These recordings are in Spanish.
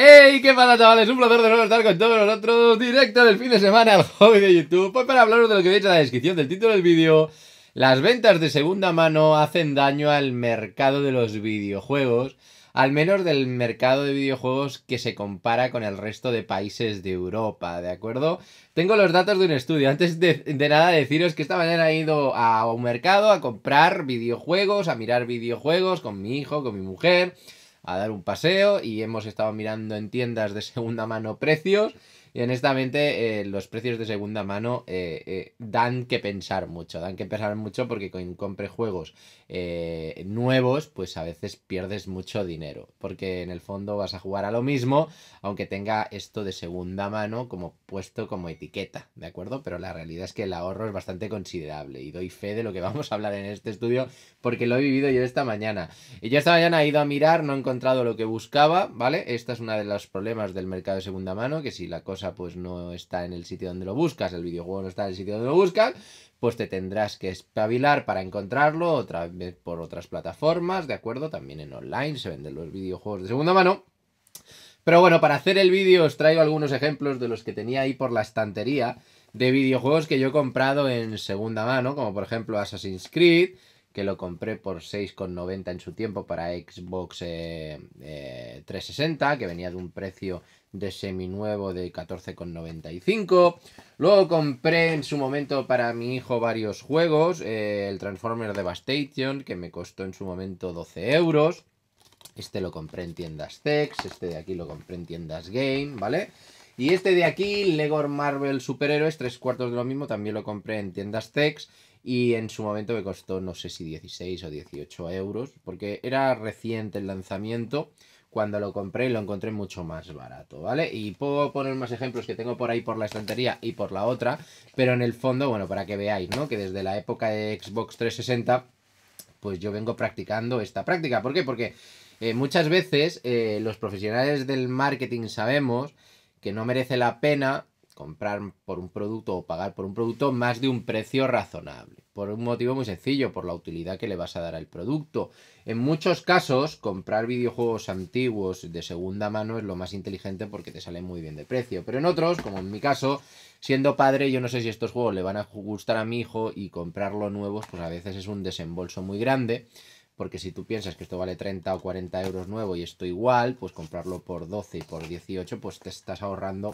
¡Hey! ¿Qué pasa, chavales? Un placer de nuevo estar con todos nosotros directo del fin de semana al hobby de YouTube. Pues para hablaros de lo que veis en la descripción del título del vídeo, las ventas de segunda mano hacen daño al mercado de los videojuegos, al menos del mercado de videojuegos que se compara con el resto de países de Europa, ¿de acuerdo? Tengo los datos de un estudio. Antes de, de nada deciros que esta mañana he ido a un mercado a comprar videojuegos, a mirar videojuegos con mi hijo, con mi mujer a dar un paseo y hemos estado mirando en tiendas de segunda mano precios y honestamente, eh, los precios de segunda mano eh, eh, dan que pensar mucho, dan que pensar mucho porque con compre juegos nuevos, pues a veces pierdes mucho dinero. Porque en el fondo vas a jugar a lo mismo, aunque tenga esto de segunda mano como puesto como etiqueta, ¿de acuerdo? Pero la realidad es que el ahorro es bastante considerable y doy fe de lo que vamos a hablar en este estudio porque lo he vivido yo esta mañana. Y yo esta mañana he ido a mirar, no he encontrado lo que buscaba, ¿vale? Esta es una de los problemas del mercado de segunda mano, que si la cosa pues no está en el sitio donde lo buscas, el videojuego no está en el sitio donde lo buscas, pues te tendrás que espabilar para encontrarlo otra vez por otras plataformas, ¿de acuerdo? También en online se venden los videojuegos de segunda mano. Pero bueno, para hacer el vídeo os traigo algunos ejemplos de los que tenía ahí por la estantería de videojuegos que yo he comprado en segunda mano, como por ejemplo Assassin's Creed, que lo compré por 6,90 en su tiempo para Xbox 360, eh, eh, que venía de un precio de seminuevo de 14,95. Luego compré en su momento para mi hijo varios juegos, eh, el Transformer Devastation, que me costó en su momento 12 euros. Este lo compré en tiendas Tex, este de aquí lo compré en tiendas Game, ¿vale? Y este de aquí, Lego Marvel Superhéroes, tres cuartos de lo mismo, también lo compré en tiendas Tex. Y en su momento me costó, no sé si 16 o 18 euros, porque era reciente el lanzamiento. Cuando lo compré lo encontré mucho más barato, ¿vale? Y puedo poner más ejemplos que tengo por ahí por la estantería y por la otra, pero en el fondo, bueno, para que veáis, ¿no? Que desde la época de Xbox 360, pues yo vengo practicando esta práctica. ¿Por qué? Porque eh, muchas veces eh, los profesionales del marketing sabemos que no merece la pena comprar por un producto o pagar por un producto más de un precio razonable. Por un motivo muy sencillo, por la utilidad que le vas a dar al producto. En muchos casos, comprar videojuegos antiguos de segunda mano es lo más inteligente porque te sale muy bien de precio. Pero en otros, como en mi caso, siendo padre, yo no sé si estos juegos le van a gustar a mi hijo y comprarlo nuevos, pues a veces es un desembolso muy grande porque si tú piensas que esto vale 30 o 40 euros nuevo y esto igual, pues comprarlo por 12 y por 18, pues te estás ahorrando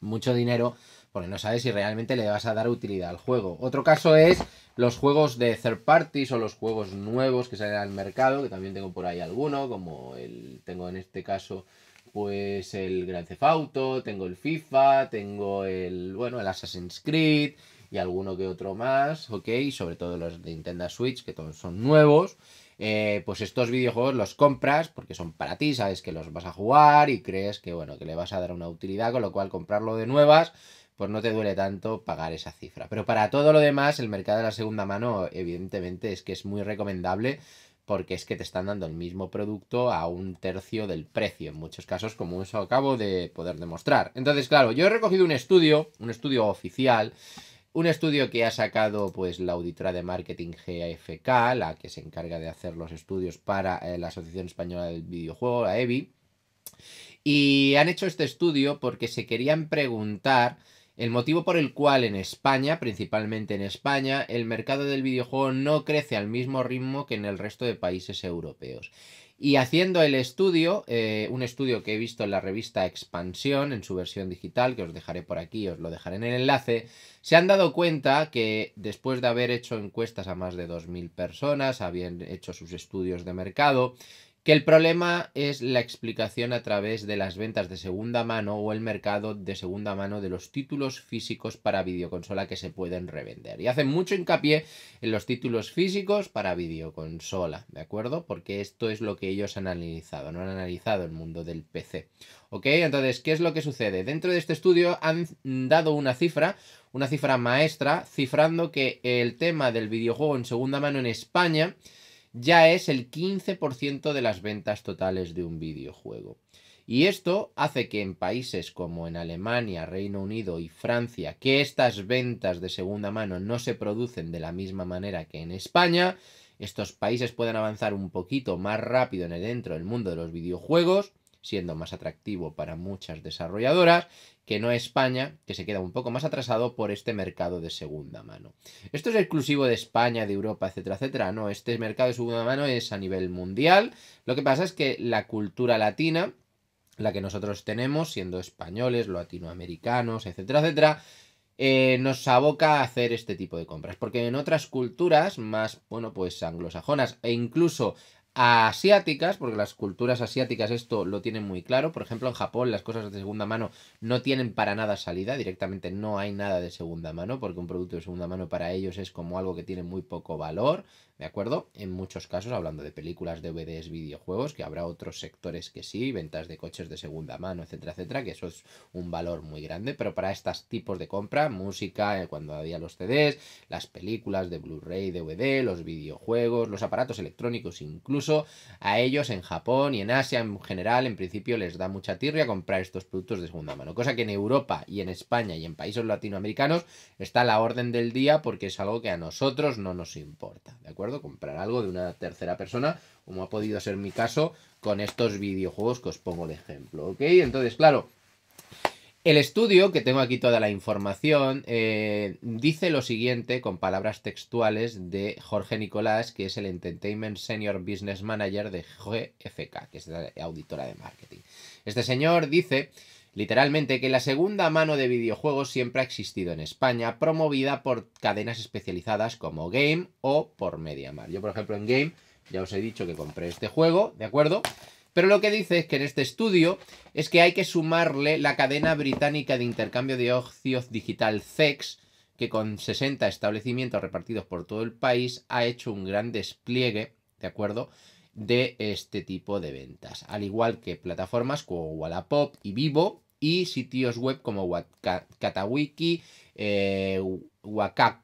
mucho dinero porque no sabes si realmente le vas a dar utilidad al juego. Otro caso es los juegos de third parties o los juegos nuevos que salen al mercado, que también tengo por ahí alguno, como el tengo en este caso pues el Grand Theft Auto, tengo el FIFA, tengo el bueno, el Assassin's Creed y alguno que otro más, ok, sobre todo los de Nintendo Switch que todos son nuevos eh, pues estos videojuegos los compras porque son para ti, sabes que los vas a jugar y crees que, bueno, que le vas a dar una utilidad, con lo cual comprarlo de nuevas, pues no te duele tanto pagar esa cifra. Pero para todo lo demás, el mercado de la segunda mano, evidentemente, es que es muy recomendable porque es que te están dando el mismo producto a un tercio del precio, en muchos casos, como eso acabo de poder demostrar. Entonces, claro, yo he recogido un estudio, un estudio oficial, un estudio que ha sacado pues, la auditora de marketing GAFK, la que se encarga de hacer los estudios para eh, la Asociación Española del Videojuego, la EBI. Y han hecho este estudio porque se querían preguntar el motivo por el cual en España, principalmente en España, el mercado del videojuego no crece al mismo ritmo que en el resto de países europeos. Y haciendo el estudio, eh, un estudio que he visto en la revista Expansión, en su versión digital, que os dejaré por aquí, os lo dejaré en el enlace, se han dado cuenta que después de haber hecho encuestas a más de 2.000 personas, habían hecho sus estudios de mercado, que el problema es la explicación a través de las ventas de segunda mano o el mercado de segunda mano de los títulos físicos para videoconsola que se pueden revender. Y hacen mucho hincapié en los títulos físicos para videoconsola, ¿de acuerdo? Porque esto es lo que ellos han analizado, no han analizado el mundo del PC. ¿Ok? Entonces, ¿qué es lo que sucede? Dentro de este estudio han dado una cifra, una cifra maestra, cifrando que el tema del videojuego en segunda mano en España ya es el 15% de las ventas totales de un videojuego. Y esto hace que en países como en Alemania, Reino Unido y Francia, que estas ventas de segunda mano no se producen de la misma manera que en España, estos países puedan avanzar un poquito más rápido en el dentro del mundo de los videojuegos, siendo más atractivo para muchas desarrolladoras que no España, que se queda un poco más atrasado por este mercado de segunda mano. Esto es exclusivo de España, de Europa, etcétera, etcétera. No, este mercado de segunda mano es a nivel mundial. Lo que pasa es que la cultura latina, la que nosotros tenemos, siendo españoles, latinoamericanos, etcétera, etcétera, eh, nos aboca a hacer este tipo de compras. Porque en otras culturas más, bueno, pues anglosajonas e incluso asiáticas, porque las culturas asiáticas esto lo tienen muy claro. Por ejemplo, en Japón las cosas de segunda mano no tienen para nada salida, directamente no hay nada de segunda mano, porque un producto de segunda mano para ellos es como algo que tiene muy poco valor, ¿de acuerdo? En muchos casos, hablando de películas, DVDs, videojuegos, que habrá otros sectores que sí, ventas de coches de segunda mano, etcétera, etcétera, que eso es un valor muy grande, pero para estos tipos de compra, música, eh, cuando había los CDs, las películas de Blu-ray, DVD, los videojuegos, los aparatos electrónicos incluso, a ellos en Japón y en Asia en general, en principio les da mucha tirria comprar estos productos de segunda mano. Cosa que en Europa y en España y en países latinoamericanos está a la orden del día porque es algo que a nosotros no nos importa, ¿de acuerdo? Comprar algo de una tercera persona, como ha podido ser mi caso con estos videojuegos que os pongo de ejemplo, ¿ok? Entonces, claro. El estudio, que tengo aquí toda la información, eh, dice lo siguiente con palabras textuales de Jorge Nicolás, que es el Entertainment Senior Business Manager de GFK, que es la auditora de marketing. Este señor dice literalmente que la segunda mano de videojuegos siempre ha existido en España, promovida por cadenas especializadas como Game o por MediaMar. Yo, por ejemplo, en Game ya os he dicho que compré este juego, ¿de acuerdo? Pero lo que dice es que en este estudio es que hay que sumarle la cadena británica de intercambio de ocios digital CEX, que con 60 establecimientos repartidos por todo el país ha hecho un gran despliegue, ¿de acuerdo? De este tipo de ventas. Al igual que plataformas como Wallapop y Vivo y sitios web como Catawiki, eh, App,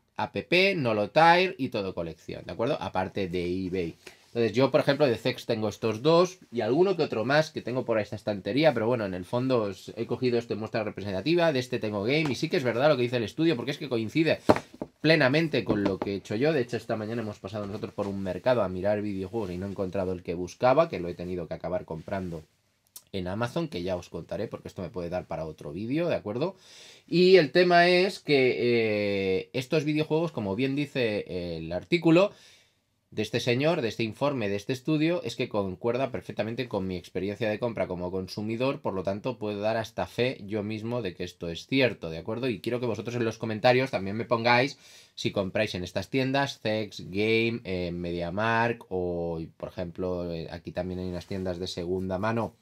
Nolotire y todo colección, ¿de acuerdo? Aparte de eBay. Entonces yo, por ejemplo, de sex tengo estos dos y alguno que otro más que tengo por esta estantería, pero bueno, en el fondo os he cogido esta muestra representativa, de este tengo game y sí que es verdad lo que dice el estudio porque es que coincide plenamente con lo que he hecho yo. De hecho, esta mañana hemos pasado nosotros por un mercado a mirar videojuegos y no he encontrado el que buscaba, que lo he tenido que acabar comprando en Amazon, que ya os contaré porque esto me puede dar para otro vídeo, ¿de acuerdo? Y el tema es que eh, estos videojuegos, como bien dice el artículo, de este señor, de este informe, de este estudio, es que concuerda perfectamente con mi experiencia de compra como consumidor, por lo tanto puedo dar hasta fe yo mismo de que esto es cierto, ¿de acuerdo? Y quiero que vosotros en los comentarios también me pongáis si compráis en estas tiendas, sex, Game, eh, MediaMark o, por ejemplo, eh, aquí también hay unas tiendas de segunda mano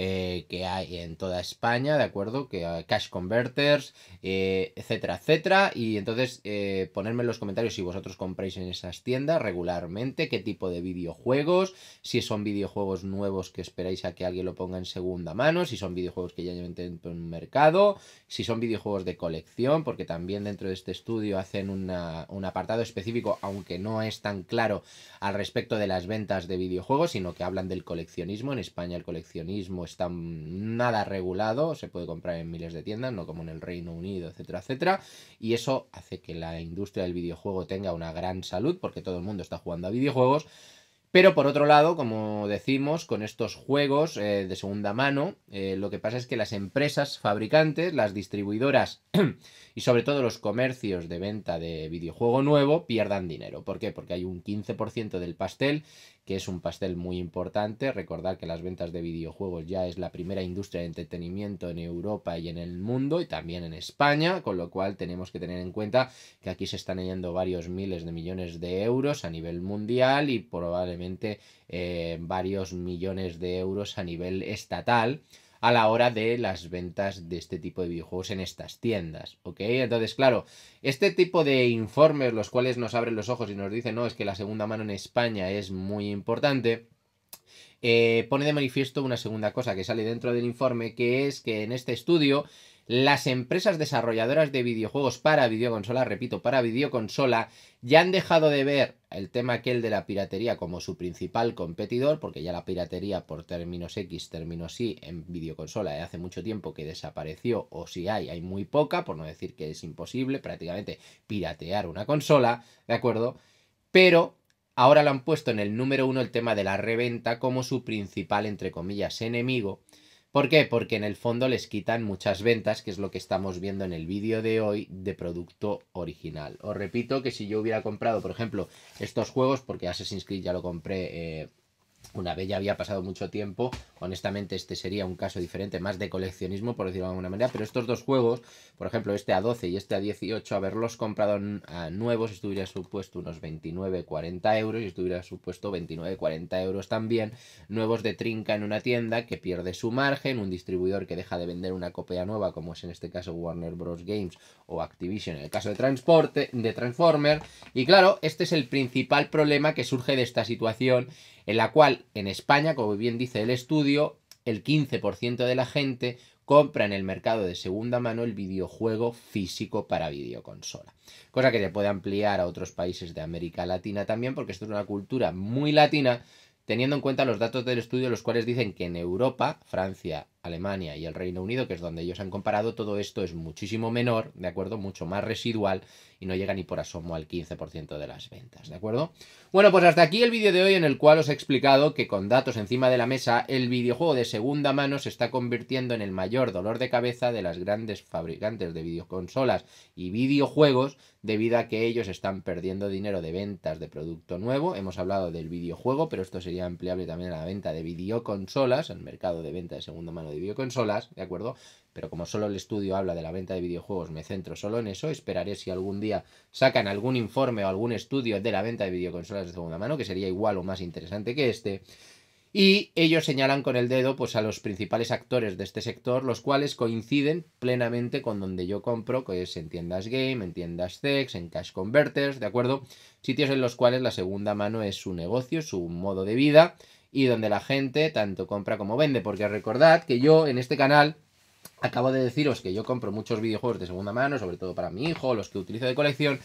eh, que hay en toda España, ¿de acuerdo? Que eh, cash converters, eh, etcétera, etcétera. Y entonces ponedme ponerme en los comentarios si vosotros compráis en esas tiendas regularmente, qué tipo de videojuegos, si son videojuegos nuevos que esperáis a que alguien lo ponga en segunda mano, si son videojuegos que ya lleven en un mercado, si son videojuegos de colección, porque también dentro de este estudio hacen un apartado específico, aunque no es tan claro al respecto de las ventas de videojuegos, sino que hablan del coleccionismo. En España el coleccionismo Mismo está nada regulado, se puede comprar en miles de tiendas, no como en el Reino Unido, etcétera, etcétera. Y eso hace que la industria del videojuego tenga una gran salud, porque todo el mundo está jugando a videojuegos. Pero por otro lado, como decimos, con estos juegos eh, de segunda mano, eh, lo que pasa es que las empresas fabricantes, las distribuidoras y sobre todo los comercios de venta de videojuego nuevo pierdan dinero. ¿Por qué? Porque hay un 15% del pastel que es un pastel muy importante. Recordar que las ventas de videojuegos ya es la primera industria de entretenimiento en Europa y en el mundo y también en España, con lo cual tenemos que tener en cuenta que aquí se están yendo varios miles de millones de euros a nivel mundial y probablemente eh, varios millones de euros a nivel estatal a la hora de las ventas de este tipo de videojuegos en estas tiendas, ¿ok? Entonces, claro, este tipo de informes, los cuales nos abren los ojos y nos dicen, no, es que la segunda mano en España es muy importante, eh, pone de manifiesto una segunda cosa que sale dentro del informe, que es que en este estudio las empresas desarrolladoras de videojuegos para videoconsola, repito, para videoconsola, ya han dejado de ver el tema aquel de la piratería como su principal competidor, porque ya la piratería por términos X, términos Y en videoconsola de hace mucho tiempo que desapareció, o si hay, hay muy poca, por no decir que es imposible prácticamente piratear una consola, ¿de acuerdo? Pero ahora lo han puesto en el número uno el tema de la reventa como su principal, entre comillas, enemigo. ¿Por qué? Porque en el fondo les quitan muchas ventas, que es lo que estamos viendo en el vídeo de hoy de producto original. Os repito que si yo hubiera comprado, por ejemplo, estos juegos, porque Assassin's Creed ya lo compré eh, una vez ya había pasado mucho tiempo, honestamente este sería un caso diferente, más de coleccionismo por decirlo de alguna manera, pero estos dos juegos, por ejemplo este A12 y este A18, haberlos comprado a nuevos estuviera supuesto unos 29-40 euros y estuviera supuesto 29-40 euros también, nuevos de trinca en una tienda que pierde su margen, un distribuidor que deja de vender una copia nueva como es en este caso Warner Bros. Games o Activision en el caso de, transporte, de Transformer, y claro, este es el principal problema que surge de esta situación en la cual en España, como bien dice el estudio, el 15% de la gente compra en el mercado de segunda mano el videojuego físico para videoconsola. Cosa que se puede ampliar a otros países de América Latina también, porque esto es una cultura muy latina, teniendo en cuenta los datos del estudio, los cuales dicen que en Europa, Francia, Alemania y el Reino Unido, que es donde ellos han comparado, todo esto es muchísimo menor, ¿de acuerdo? Mucho más residual y no llega ni por asomo al 15% de las ventas, ¿de acuerdo? Bueno, pues hasta aquí el vídeo de hoy en el cual os he explicado que con datos encima de la mesa, el videojuego de segunda mano se está convirtiendo en el mayor dolor de cabeza de las grandes fabricantes de videoconsolas y videojuegos debido a que ellos están perdiendo dinero de ventas de producto nuevo. Hemos hablado del videojuego, pero esto sería ampliable también a la venta de videoconsolas, el mercado de venta de segunda mano de videoconsolas, ¿de acuerdo? Pero como solo el estudio habla de la venta de videojuegos, me centro solo en eso. Esperaré si algún día sacan algún informe o algún estudio de la venta de videoconsolas de segunda mano, que sería igual o más interesante que este. Y ellos señalan con el dedo pues, a los principales actores de este sector, los cuales coinciden plenamente con donde yo compro, que es en tiendas game, en tiendas sex, en cash converters, ¿de acuerdo? Sitios en los cuales la segunda mano es su negocio, su modo de vida, y donde la gente tanto compra como vende. Porque recordad que yo en este canal acabo de deciros que yo compro muchos videojuegos de segunda mano, sobre todo para mi hijo, los que utilizo de colección.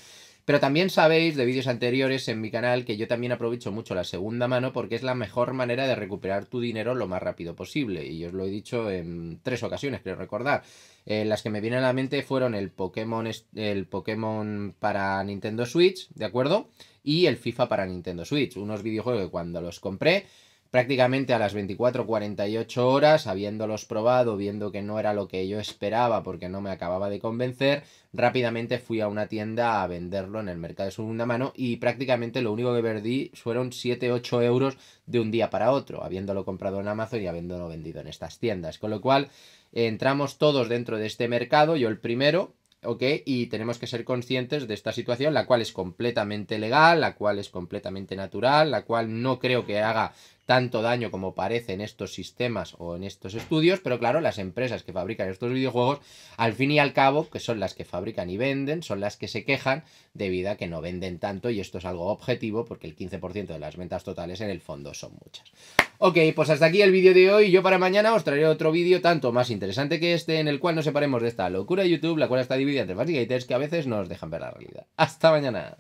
Pero también sabéis de vídeos anteriores en mi canal que yo también aprovecho mucho la segunda mano porque es la mejor manera de recuperar tu dinero lo más rápido posible. Y os lo he dicho en tres ocasiones, creo recordar. Eh, las que me vienen a la mente fueron el Pokémon, el Pokémon para Nintendo Switch, ¿de acuerdo? Y el FIFA para Nintendo Switch. Unos videojuegos que cuando los compré prácticamente a las 24, 48 horas, habiéndolos probado, viendo que no era lo que yo esperaba porque no me acababa de convencer, rápidamente fui a una tienda a venderlo en el mercado de segunda mano y prácticamente lo único que perdí fueron 7, 8 euros de un día para otro, habiéndolo comprado en Amazon y habiéndolo vendido en estas tiendas. Con lo cual, entramos todos dentro de este mercado, yo el primero, ¿ok? Y tenemos que ser conscientes de esta situación, la cual es completamente legal, la cual es completamente natural, la cual no creo que haga tanto daño como parece en estos sistemas o en estos estudios, pero claro, las empresas que fabrican estos videojuegos, al fin y al cabo, que son las que fabrican y venden, son las que se quejan debido a que no venden tanto y esto es algo objetivo porque el 15% de las ventas totales en el fondo son muchas. Ok, pues hasta aquí el vídeo de hoy. Yo para mañana os traeré otro vídeo tanto más interesante que este en el cual nos separemos de esta locura de YouTube, la cual está dividida entre más y que a veces no nos dejan ver la realidad. Hasta mañana.